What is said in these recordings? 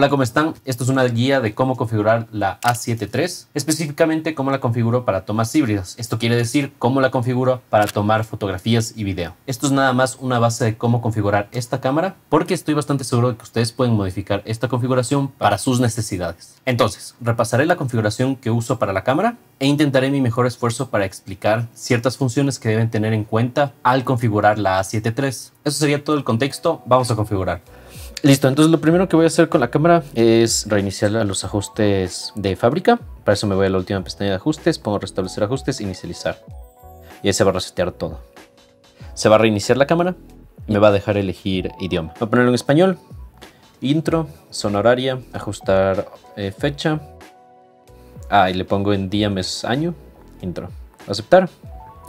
Hola, ¿cómo están? Esto es una guía de cómo configurar la a 73 específicamente cómo la configuro para tomas híbridas. Esto quiere decir cómo la configuro para tomar fotografías y video. Esto es nada más una base de cómo configurar esta cámara, porque estoy bastante seguro de que ustedes pueden modificar esta configuración para sus necesidades. Entonces, repasaré la configuración que uso para la cámara e intentaré mi mejor esfuerzo para explicar ciertas funciones que deben tener en cuenta al configurar la a 73 Eso sería todo el contexto, vamos a configurar. Listo, entonces lo primero que voy a hacer con la cámara es reiniciar los ajustes de fábrica. Para eso me voy a la última pestaña de ajustes, pongo restablecer ajustes, inicializar. Y ahí se va a resetear todo. Se va a reiniciar la cámara y me va a dejar elegir idioma. Voy a ponerlo en español, intro, zona horaria, ajustar eh, fecha. Ah, y le pongo en día, mes, año, intro. Aceptar.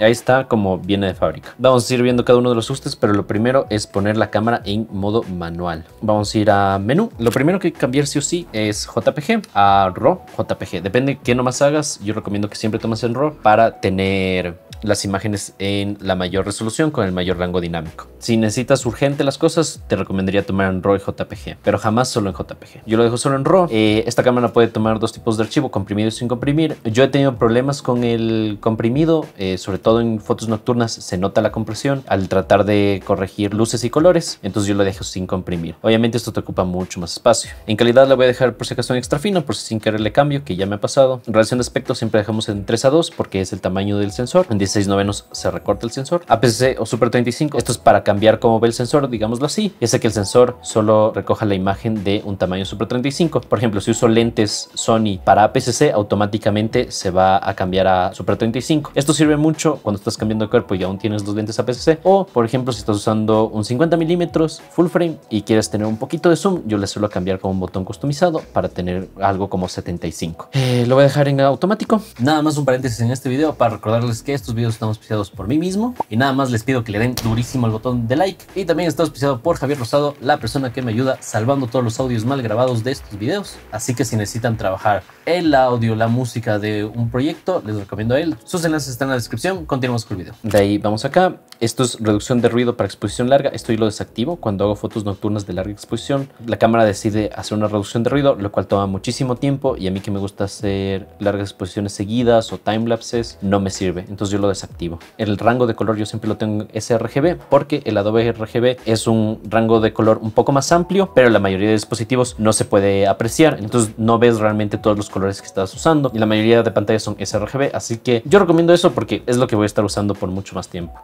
Ahí está como viene de fábrica. Vamos a ir viendo cada uno de los ajustes, pero lo primero es poner la cámara en modo manual. Vamos a ir a menú. Lo primero que hay que cambiar sí o sí es JPG a RAW JPG. Depende de qué nomás hagas. Yo recomiendo que siempre tomes en RAW para tener las imágenes en la mayor resolución con el mayor rango dinámico. Si necesitas urgente las cosas, te recomendaría tomar en RAW y JPG, pero jamás solo en JPG. Yo lo dejo solo en RAW. Eh, esta cámara puede tomar dos tipos de archivo, comprimido y sin comprimir. Yo he tenido problemas con el comprimido, eh, sobre todo en fotos nocturnas se nota la compresión al tratar de corregir luces y colores, entonces yo lo dejo sin comprimir. Obviamente esto te ocupa mucho más espacio. En calidad la voy a dejar por si acaso en extra fino, por si sin querer le cambio, que ya me ha pasado. En relación de aspecto siempre dejamos en 3 a 2 porque es el tamaño del sensor. 6 novenos se recorta el sensor. apc o Super 35, esto es para cambiar cómo ve el sensor, digámoslo así. es que el sensor solo recoja la imagen de un tamaño Super 35. Por ejemplo, si uso lentes Sony para apc automáticamente se va a cambiar a Super 35. Esto sirve mucho cuando estás cambiando de cuerpo y aún tienes dos lentes apc O, por ejemplo, si estás usando un 50 milímetros full frame y quieres tener un poquito de zoom, yo le suelo cambiar con un botón customizado para tener algo como 75. Eh, lo voy a dejar en automático. Nada más un paréntesis en este video para recordarles que estos videos estamos están auspiciados por mí mismo. Y nada más les pido que le den durísimo al botón de like. Y también está auspiciado por Javier Rosado, la persona que me ayuda salvando todos los audios mal grabados de estos videos. Así que si necesitan trabajar el audio, la música de un proyecto, les recomiendo a él. Sus enlaces están en la descripción. Continuamos con el video. De ahí vamos acá. Esto es reducción de ruido para exposición larga. Esto y lo desactivo cuando hago fotos nocturnas de larga exposición. La cámara decide hacer una reducción de ruido, lo cual toma muchísimo tiempo y a mí que me gusta hacer largas exposiciones seguidas o timelapses, no me sirve. Entonces yo lo desactivo. El rango de color yo siempre lo tengo en sRGB porque el Adobe RGB es un rango de color un poco más amplio, pero la mayoría de dispositivos no se puede apreciar. Entonces no ves realmente todos los colores que estás usando y la mayoría de pantallas son sRGB. Así que yo recomiendo eso porque es lo que voy a estar usando por mucho más tiempo.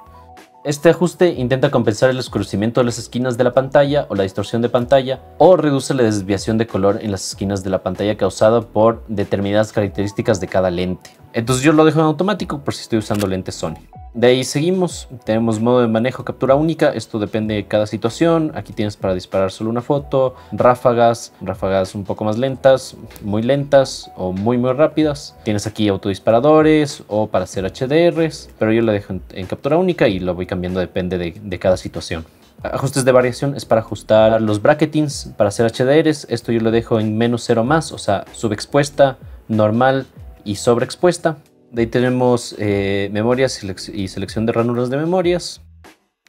Este ajuste intenta compensar el oscurecimiento de las esquinas de la pantalla o la distorsión de pantalla o reduce la desviación de color en las esquinas de la pantalla causada por determinadas características de cada lente. Entonces yo lo dejo en automático por si estoy usando lentes Sony. De ahí seguimos, tenemos modo de manejo captura única, esto depende de cada situación, aquí tienes para disparar solo una foto, ráfagas, ráfagas un poco más lentas, muy lentas o muy muy rápidas, tienes aquí autodisparadores o para hacer HDRs, pero yo lo dejo en, captura única y lo voy cambiando depende de, de cada situación. Ajustes de variación es para ajustar los bracketings, para hacer HDRs, esto yo lo dejo en menos 0 más, o sea, subexpuesta, normal y sobreexpuesta. De ahí tenemos eh, memorias y selección de ranuras de memorias.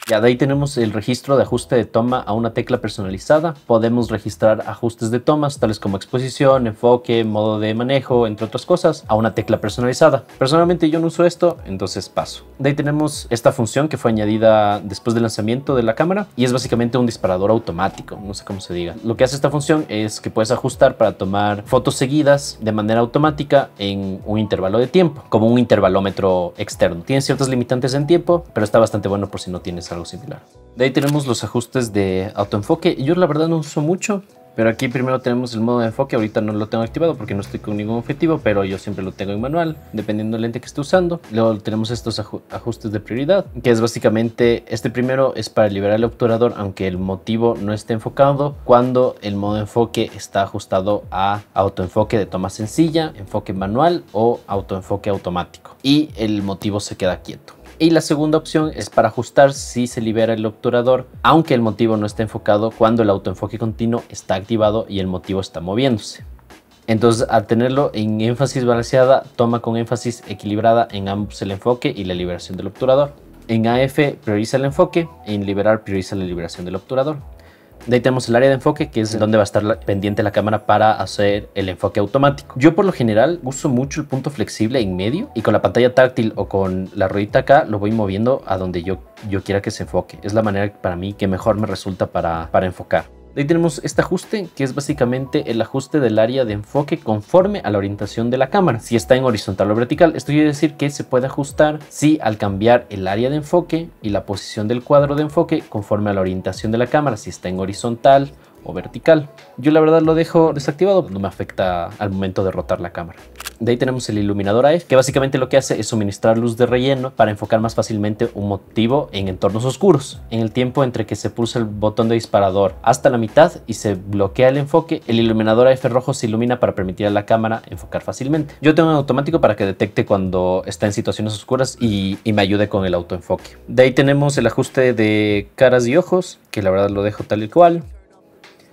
Ya de ahí tenemos el registro de ajuste de toma a una tecla personalizada. Podemos registrar ajustes de tomas, tales como exposición, enfoque, modo de manejo, entre otras cosas, a una tecla personalizada. Personalmente yo no uso esto, entonces paso. De ahí tenemos esta función que fue añadida después del lanzamiento de la cámara y es básicamente un disparador automático, no sé cómo se diga. Lo que hace esta función es que puedes ajustar para tomar fotos seguidas de manera automática en un intervalo de tiempo, como un intervalómetro externo. Tiene ciertos limitantes en tiempo, pero está bastante bueno por si no tienes similar. De ahí tenemos los ajustes de autoenfoque. Yo la verdad no uso mucho, pero aquí primero tenemos el modo de enfoque. Ahorita no lo tengo activado porque no estoy con ningún objetivo, pero yo siempre lo tengo en manual, dependiendo del lente que esté usando. Luego tenemos estos ajustes de prioridad, que es básicamente, este primero es para liberar el obturador, aunque el motivo no esté enfocado, cuando el modo de enfoque está ajustado a autoenfoque de toma sencilla, enfoque manual o autoenfoque automático. Y el motivo se queda quieto. Y la segunda opción es para ajustar si se libera el obturador, aunque el motivo no esté enfocado cuando el autoenfoque continuo está activado y el motivo está moviéndose. Entonces, al tenerlo en énfasis balanceada, toma con énfasis equilibrada en ambos el enfoque y la liberación del obturador. En AF prioriza el enfoque, en liberar prioriza la liberación del obturador. De ahí tenemos el área de enfoque, que es donde va a estar pendiente la cámara para hacer el enfoque automático. Yo por lo general uso mucho el punto flexible en medio y con la pantalla táctil o con la ruedita acá lo voy moviendo a donde yo, yo quiera que se enfoque. Es la manera para mí que mejor me resulta para, para enfocar. Ahí tenemos este ajuste que es básicamente el ajuste del área de enfoque conforme a la orientación de la cámara, si está en horizontal o vertical. Esto quiere decir que se puede ajustar si al cambiar el área de enfoque y la posición del cuadro de enfoque conforme a la orientación de la cámara, si está en horizontal vertical. Yo la verdad lo dejo desactivado, no me afecta al momento de rotar la cámara. De ahí tenemos el iluminador AF, e, que básicamente lo que hace es suministrar luz de relleno para enfocar más fácilmente un motivo en entornos oscuros. En el tiempo entre que se pulsa el botón de disparador hasta la mitad y se bloquea el enfoque, el iluminador AF e rojo se ilumina para permitir a la cámara enfocar fácilmente. Yo tengo un automático para que detecte cuando está en situaciones oscuras y, y me ayude con el autoenfoque. De ahí tenemos el ajuste de caras y ojos, que la verdad lo dejo tal y cual.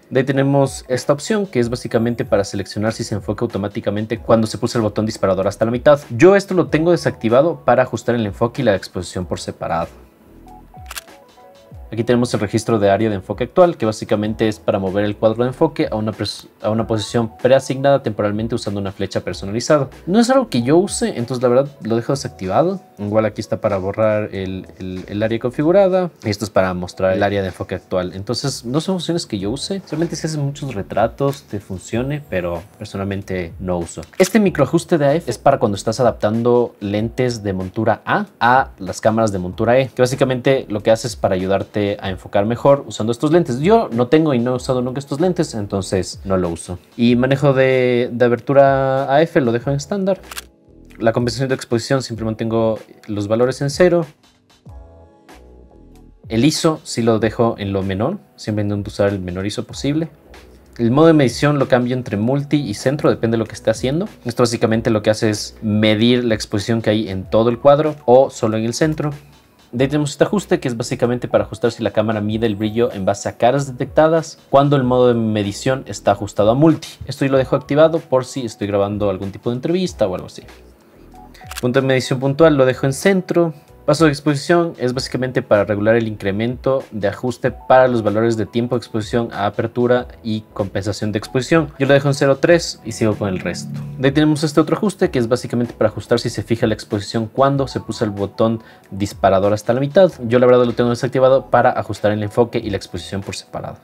De ahí tenemos esta opción que es básicamente para seleccionar si se enfoca automáticamente cuando se pulsa el botón disparador hasta la mitad. Yo esto lo tengo desactivado para ajustar el enfoque y la exposición por separado. Aquí tenemos el registro de área de enfoque actual, que básicamente es para mover el cuadro de enfoque a una, a una posición preasignada temporalmente usando una flecha personalizada. No es algo que yo use, entonces la verdad lo dejo desactivado. Igual aquí está para borrar el, el, área configurada. esto es para mostrar el área de enfoque actual. Entonces no son funciones que yo use. Solamente si haces muchos retratos te funcione, pero personalmente no uso. Este microajuste de AF e es para cuando estás adaptando lentes de montura A a las cámaras de montura E, que básicamente lo que hace es para ayudarte a enfocar mejor usando estos lentes. Yo no tengo y no he usado nunca estos lentes, entonces no lo uso. Y manejo de, de abertura AF lo dejo en estándar. La compensación de exposición siempre mantengo los valores en cero. El ISO sí lo dejo en lo menor, siempre intento usar el menor ISO posible. El modo de medición lo cambio entre multi y centro, depende de lo que esté haciendo. Esto básicamente lo que hace es medir la exposición que hay en todo el cuadro o solo en el centro. De ahí tenemos este ajuste que es básicamente para ajustar si la cámara mide el brillo en base a caras detectadas cuando el modo de medición está ajustado a multi. Esto yo lo dejo activado por si estoy grabando algún tipo de entrevista o algo así. Punto de medición puntual lo dejo en centro Paso de exposición es básicamente para regular el incremento de ajuste para los valores de tiempo de exposición a apertura y compensación de exposición. Yo lo dejo en 0.3 y sigo con el resto. De ahí tenemos este otro ajuste que es básicamente para ajustar si se fija la exposición cuando se puso el botón disparador hasta la mitad. Yo la verdad lo tengo desactivado para ajustar el enfoque y la exposición por separado.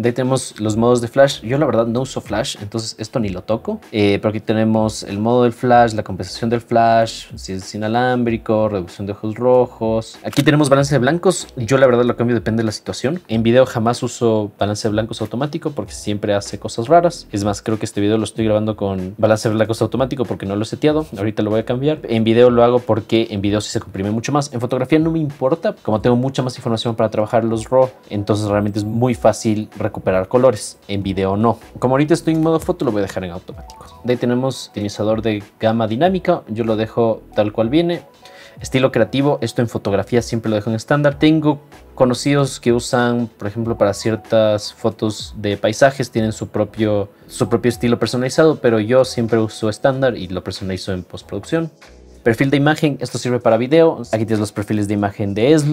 De ahí tenemos los modos de flash. Yo la verdad no uso flash, entonces esto ni lo toco. Eh, pero aquí tenemos el modo del flash, la compensación del flash, si es inalámbrico, reducción de ojos rojos. Aquí tenemos balance de blancos. Yo la verdad lo cambio depende de la situación. En video jamás uso balance de blancos automático porque siempre hace cosas raras. Es más, creo que este video lo estoy grabando con balance de blancos automático porque no lo he seteado. Ahorita lo voy a cambiar. En video lo hago porque en video sí se comprime mucho más. En fotografía no me importa. Como tengo mucha más información para trabajar los RAW, entonces realmente es muy fácil recuperar colores, en video no. Como ahorita estoy en modo foto, lo voy a dejar en automático. De ahí tenemos optimizador de gama dinámica, yo lo dejo tal cual viene. Estilo creativo, esto en fotografía siempre lo dejo en estándar. Tengo conocidos que usan, por ejemplo, para ciertas fotos de paisajes, tienen su propio, su propio estilo personalizado, pero yo siempre uso estándar y lo personalizo en postproducción. Perfil de imagen, esto sirve para video. Aquí tienes los perfiles de imagen de s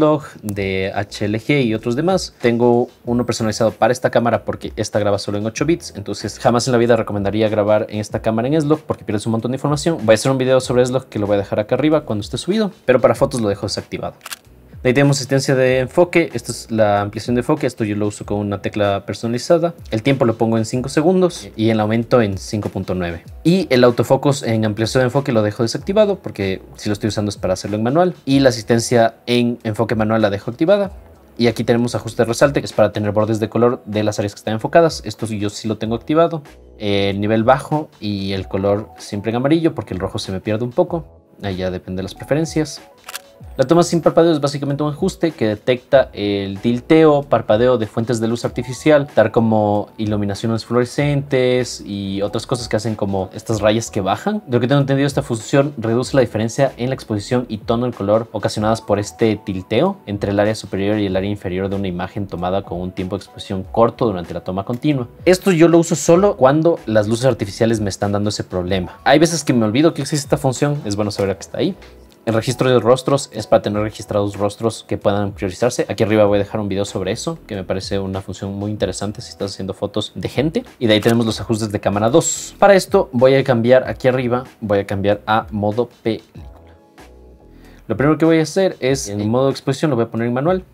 de HLG y otros demás. Tengo uno personalizado para esta cámara porque esta graba solo en 8 bits, entonces jamás en la vida recomendaría grabar en esta cámara en s porque pierdes un montón de información. Voy a hacer un video sobre s que lo voy a dejar acá arriba cuando esté subido, pero para fotos lo dejo desactivado. Ahí tenemos asistencia de enfoque, esta es la ampliación de enfoque, esto yo lo uso con una tecla personalizada. El tiempo lo pongo en 5 segundos y el aumento en 5.9. Y el autofocus en ampliación de enfoque lo dejo desactivado porque si lo estoy usando es para hacerlo en manual. Y la asistencia en enfoque manual la dejo activada. Y aquí tenemos ajuste de resalte, que es para tener bordes de color de las áreas que están enfocadas. Esto yo sí lo tengo activado. El nivel bajo y el color siempre en amarillo porque el rojo se me pierde un poco. Ahí ya depende de las preferencias. La toma sin parpadeo es básicamente un ajuste que detecta el tilteo, parpadeo de fuentes de luz artificial, tal como iluminaciones fluorescentes y otras cosas que hacen como estas rayas que bajan. De lo que tengo entendido, esta función reduce la diferencia en la exposición y tono del color ocasionadas por este tilteo entre el área superior y el área inferior de una imagen tomada con un tiempo de exposición corto durante la toma continua. Esto yo lo uso solo cuando las luces artificiales me están dando ese problema. Hay veces que me olvido que existe esta función, es bueno saber que está ahí. El registro de rostros es para tener registrados rostros que puedan priorizarse. Aquí arriba voy a dejar un video sobre eso, que me parece una función muy interesante si estás haciendo fotos de gente. Y de ahí tenemos los ajustes de cámara 2. Para esto voy a cambiar aquí arriba, voy a cambiar a modo película. Lo primero que voy a hacer es en modo exposición lo voy a poner en manual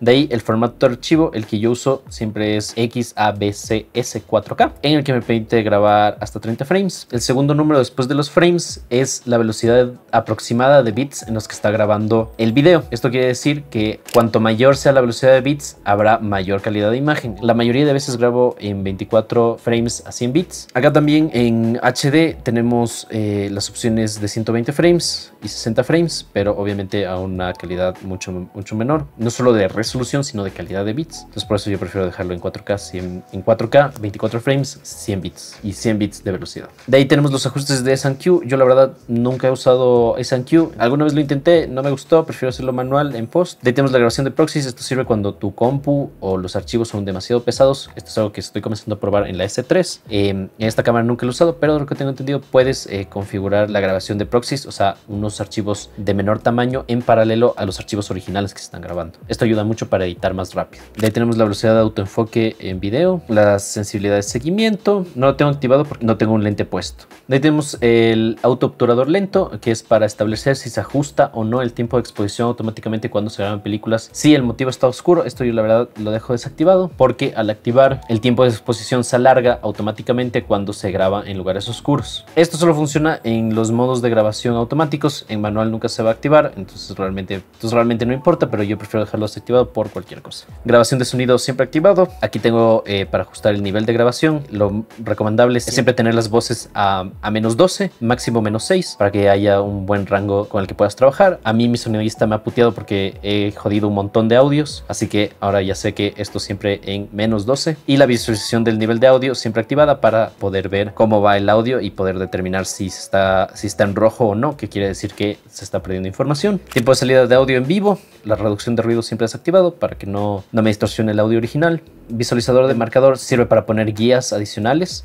de ahí el formato de archivo, el que yo uso siempre es XABCS4K, en el que me permite grabar hasta 30 frames. El segundo número después de los frames es la velocidad aproximada de bits en los que está grabando el video. Esto quiere decir que cuanto mayor sea la velocidad de bits, habrá mayor calidad de imagen. La mayoría de veces grabo en 24 frames a 100 bits. Acá también en HD tenemos eh, las opciones de 120 frames y 60 frames, pero obviamente a una calidad mucho, mucho menor. No solo de res solución, sino de calidad de bits. Entonces por eso yo prefiero dejarlo en 4K, 100, en 4K, 24 frames, 100 bits y 100 bits de velocidad. De ahí tenemos los ajustes de S&Q. Yo la verdad nunca he usado S&Q. Alguna vez lo intenté, no me gustó, prefiero hacerlo manual en post. De ahí tenemos la grabación de proxies. Esto sirve cuando tu compu o los archivos son demasiado pesados. Esto es algo que estoy comenzando a probar en la S3. Em, en esta cámara nunca lo he usado, pero de lo que tengo entendido puedes eh, configurar la grabación de proxies, o sea, unos archivos de menor tamaño en paralelo a los archivos originales que se están grabando. Esto ayuda mucho para editar más rápido. De ahí tenemos la velocidad de autoenfoque en video, la sensibilidad de seguimiento. No lo tengo activado porque no tengo un lente puesto. De ahí tenemos el autoobturador lento, que es para establecer si se ajusta o no el tiempo de exposición automáticamente cuando se graban películas. Si el motivo está oscuro, esto yo la verdad lo dejo desactivado porque al activar el tiempo de exposición se alarga automáticamente cuando se graba en lugares oscuros. Esto solo funciona en los modos de grabación automáticos, en manual nunca se va a activar, entonces realmente, entonces realmente no importa, pero yo prefiero dejarlo desactivado por cualquier cosa. Grabación de sonido siempre activado. Aquí tengo eh, para ajustar el nivel de grabación. Lo recomendable es siempre tener las voces a, a, menos 12, máximo menos 6, para que haya un buen rango con el que puedas trabajar. A mí mi sonidista me ha puteado porque he jodido un montón de audios, así que ahora ya sé que esto siempre en menos 12. Y la visualización del nivel de audio siempre activada para poder ver cómo va el audio y poder determinar si está, si está en rojo o no, que quiere decir que se está perdiendo información. Tiempo de salida de audio en vivo, la reducción de ruido siempre es activada para que no, no me distorsione el audio original. Visualizador de marcador sirve para poner guías adicionales.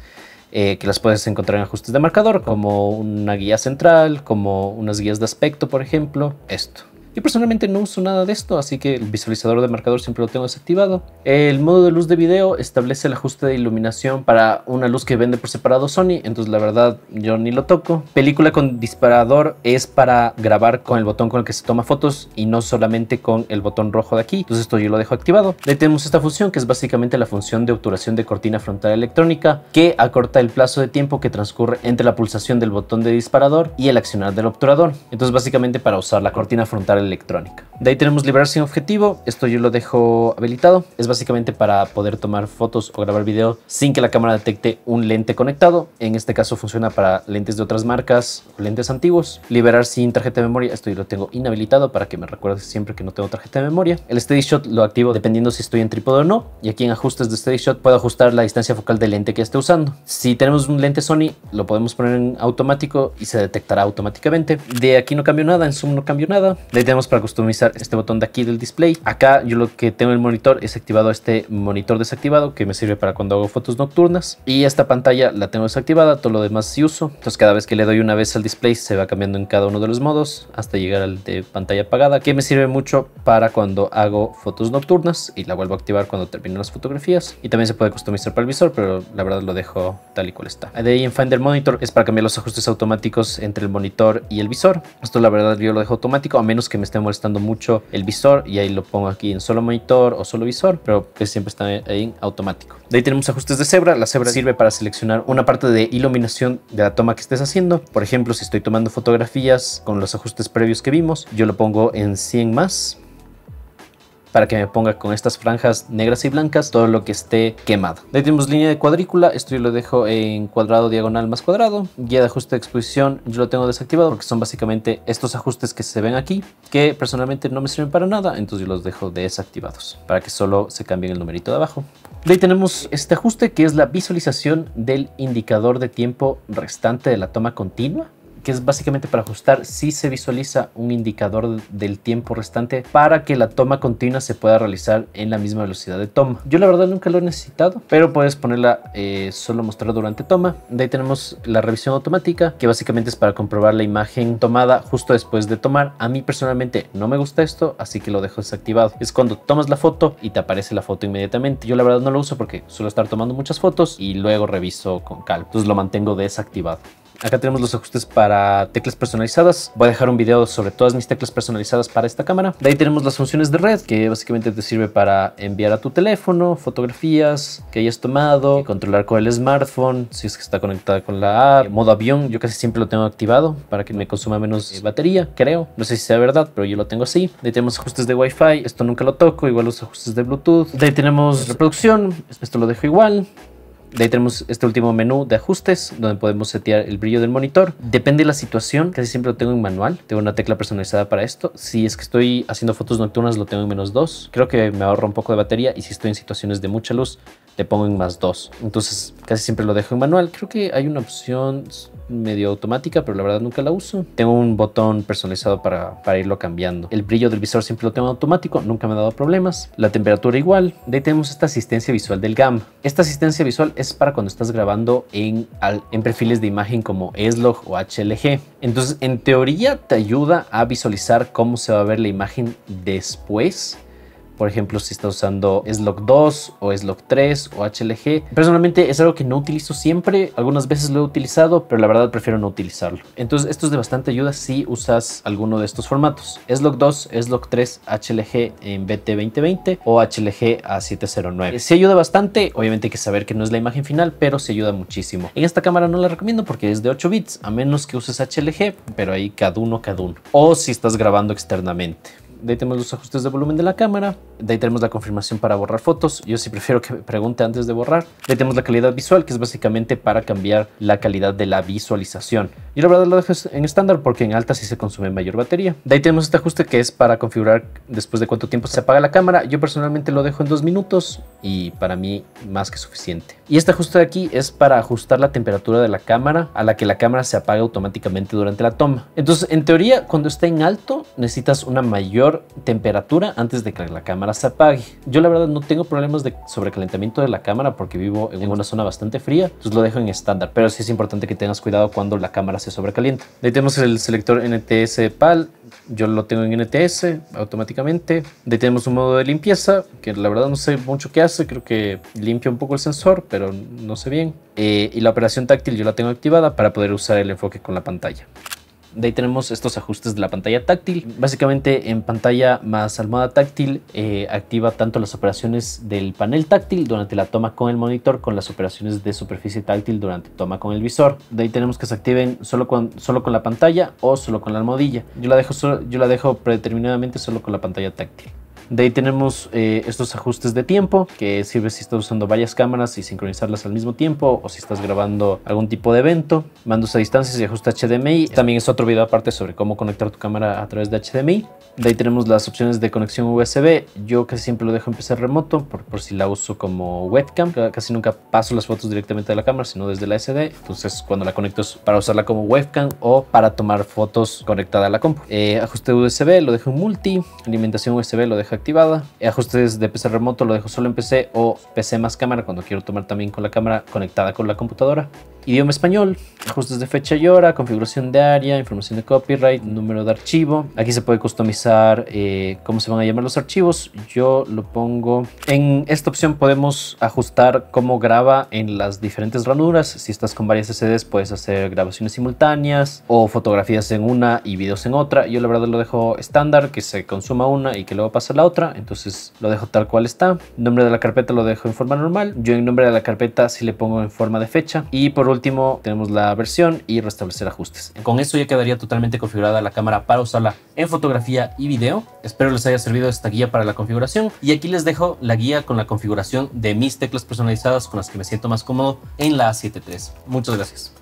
Eh, que las puedes encontrar en ajustes de marcador, como una guía central, como unas guías de aspecto, por ejemplo, esto. Yo personalmente no uso nada de esto, así que el visualizador de marcador siempre lo tengo desactivado. El modo de luz de video establece el ajuste de iluminación para una luz que vende por separado Sony, entonces la verdad yo ni lo toco. Película con disparador es para grabar con el botón con el que se toma fotos y no solamente con el botón rojo de aquí, entonces esto yo lo dejo activado. Le tenemos esta función que es básicamente la función de obturación de cortina frontal electrónica que acorta el plazo de tiempo que transcurre entre la pulsación del botón de disparador y el accionar del obturador. Entonces básicamente para usar la cortina frontal electrónica. De ahí tenemos liberar sin objetivo. Esto yo lo dejo habilitado. Es básicamente para poder tomar fotos o grabar video sin que la cámara detecte un lente conectado. En este caso funciona para lentes de otras marcas o lentes antiguos. Liberar sin tarjeta de memoria. Esto yo lo tengo inhabilitado para que me recuerde siempre que no tengo tarjeta de memoria. El steady shot lo activo dependiendo si estoy en trípode o no. Y aquí en ajustes de steady shot puedo ajustar la distancia focal del lente que esté usando. Si tenemos un lente Sony, lo podemos poner en automático y se detectará automáticamente. De aquí no cambio nada, en zoom no cambio nada. De ahí para customizar este botón de aquí del display. Acá yo lo que tengo en el monitor es activado este monitor desactivado que me sirve para cuando hago fotos nocturnas. Y esta pantalla la tengo desactivada, todo lo demás si uso. Entonces cada vez que le doy una vez al display se va cambiando en cada uno de los modos hasta llegar al de pantalla apagada que me sirve mucho para cuando hago fotos nocturnas y la vuelvo a activar cuando termino las fotografías. Y también se puede customizar para el visor, pero la verdad lo dejo tal y cual está. De ahí en Finder Monitor es para cambiar los ajustes automáticos entre el monitor y el visor. Esto la verdad yo lo dejo automático a menos que me esté molestando mucho el visor y ahí lo pongo aquí en solo monitor o solo visor, pero que pues siempre está en automático. De ahí tenemos ajustes de cebra. La cebra sirve para seleccionar una parte de iluminación de la toma que estés haciendo. Por ejemplo, si estoy tomando fotografías con los ajustes previos que vimos, yo lo pongo en 100 más para que me ponga con estas franjas negras y blancas todo lo que esté quemado. De ahí tenemos línea de cuadrícula, esto yo lo dejo en cuadrado, diagonal más cuadrado. Guía de ajuste de exposición yo lo tengo desactivado porque son básicamente estos ajustes que se ven aquí, que personalmente no me sirven para nada, entonces yo los dejo desactivados para que solo se cambie el numerito de abajo. De ahí tenemos este ajuste que es la visualización del indicador de tiempo restante de la toma continua que es básicamente para ajustar si se visualiza un indicador del tiempo restante para que la toma continua se pueda realizar en la misma velocidad de toma. Yo la verdad nunca lo he necesitado, pero puedes ponerla eh, solo mostrar durante toma. De ahí tenemos la revisión automática, que básicamente es para comprobar la imagen tomada justo después de tomar. A mí personalmente no me gusta esto, así que lo dejo desactivado. Es cuando tomas la foto y te aparece la foto inmediatamente. Yo la verdad no lo uso porque suelo estar tomando muchas fotos y luego reviso con calma. Entonces lo mantengo desactivado. Acá tenemos los ajustes para teclas personalizadas. Voy a dejar un video sobre todas mis teclas personalizadas para esta cámara. De ahí tenemos las funciones de red, que básicamente te sirve para enviar a tu teléfono, fotografías que hayas tomado, controlar con el smartphone, si es que está conectada con la app, modo avión. Yo casi siempre lo tengo activado para que me consuma menos eh, batería, creo. No sé si sea verdad, pero yo lo tengo así. De ahí tenemos ajustes de Wi-Fi. Esto nunca lo toco. Igual los ajustes de Bluetooth. De ahí tenemos reproducción. Esto lo dejo igual. De ahí tenemos este último menú de ajustes donde podemos setear el brillo del monitor. Depende de la situación, casi siempre lo tengo en manual. Tengo una tecla personalizada para esto. Si es que estoy haciendo fotos nocturnas lo tengo en menos 2. Creo que me ahorra un poco de batería y si estoy en situaciones de mucha luz le pongo en más 2. Entonces casi siempre lo dejo en manual. Creo que hay una opción medio automática, pero la verdad nunca la uso. Tengo un botón personalizado para, para irlo cambiando. El brillo del visor siempre lo tengo automático, nunca me ha dado problemas. La temperatura igual. De ahí tenemos esta asistencia visual del GAM. Esta asistencia visual es para cuando estás grabando en, en perfiles de imagen como S-Log o HLG. Entonces, en teoría te ayuda a visualizar cómo se va a ver la imagen después por ejemplo, si estás usando slog 2 o slog 3 o HLG. Personalmente es algo que no utilizo siempre. Algunas veces lo he utilizado, pero la verdad prefiero no utilizarlo. Entonces esto es de bastante ayuda si usas alguno de estos formatos. slog 2, slog 3, HLG en BT2020 o HLG A709. Si ayuda bastante, obviamente hay que saber que no es la imagen final, pero se ayuda muchísimo. En esta cámara no la recomiendo porque es de 8 bits, a menos que uses HLG, pero ahí cada uno, cada uno. O si estás grabando externamente de ahí tenemos los ajustes de volumen de la cámara, de ahí tenemos la confirmación para borrar fotos, yo sí prefiero que me pregunte antes de borrar, de ahí tenemos la calidad visual, que es básicamente para cambiar la calidad de la visualización. y la verdad lo dejo en estándar porque en alta sí se consume mayor batería. De ahí tenemos este ajuste que es para configurar después de cuánto tiempo se apaga la cámara, yo personalmente lo dejo en dos minutos y para mí más que suficiente. Y este ajuste de aquí es para ajustar la temperatura de la cámara a la que la cámara se apaga automáticamente durante la toma. Entonces, en teoría, cuando está en alto, necesitas una mayor temperatura antes de que la cámara se apague. Yo la verdad no tengo problemas de sobrecalentamiento de la cámara porque vivo en una zona bastante fría, entonces lo dejo en estándar, pero sí es importante que tengas cuidado cuando la cámara se sobrecalienta. Ahí tenemos el selector NTS PAL, yo lo tengo en NTS automáticamente. Ahí tenemos un modo de limpieza, que la verdad no sé mucho qué hace, creo que limpia un poco el sensor, pero no sé bien. Eh, y la operación táctil yo la tengo activada para poder usar el enfoque con la pantalla. De ahí tenemos estos ajustes de la pantalla táctil. Básicamente en pantalla más almohada táctil eh, activa tanto las operaciones del panel táctil durante la toma con el monitor con las operaciones de superficie táctil durante toma con el visor. De ahí tenemos que se activen solo con, solo con la pantalla o solo con la almohadilla. Yo la dejo, yo la dejo predeterminadamente solo con la pantalla táctil. De ahí tenemos eh, estos ajustes de tiempo, que sirve si estás usando varias cámaras y sincronizarlas al mismo tiempo, o si estás grabando algún tipo de evento. Mandos a distancias y ajuste HDMI. También es otro video aparte sobre cómo conectar tu cámara a través de HDMI. De ahí tenemos las opciones de conexión USB. Yo casi siempre lo dejo en PC remoto, por, si la uso como webcam. Casi nunca paso las fotos directamente de la cámara, sino desde la SD. Entonces, cuando la conecto es para usarla como webcam o para tomar fotos conectada a la compu. Eh, ajuste USB lo dejo en multi. Alimentación USB lo dejo activada. Ajustes de PC remoto lo dejo solo en PC o PC más cámara cuando quiero tomar también con la cámara conectada con la computadora. Idioma español, ajustes de fecha y hora, configuración de área, información de copyright, número de archivo. Aquí se puede customizar eh, cómo se van a llamar los archivos. Yo lo pongo en esta opción podemos ajustar cómo graba en las diferentes ranuras. Si estás con varias SDs puedes hacer grabaciones simultáneas o fotografías en una y videos en otra. Yo la verdad lo dejo estándar, que se consuma una y que luego pasa la otra, entonces lo dejo tal cual está. Nombre de la carpeta lo dejo en forma normal. Yo en nombre de la carpeta si le pongo en forma de fecha. Y por último tenemos la versión y restablecer ajustes. Con eso ya quedaría totalmente configurada la cámara para usarla en fotografía y video. Espero les haya servido esta guía para la configuración. Y aquí les dejo la guía con la configuración de mis teclas personalizadas con las que me siento más cómodo en la A7 III. Muchas gracias.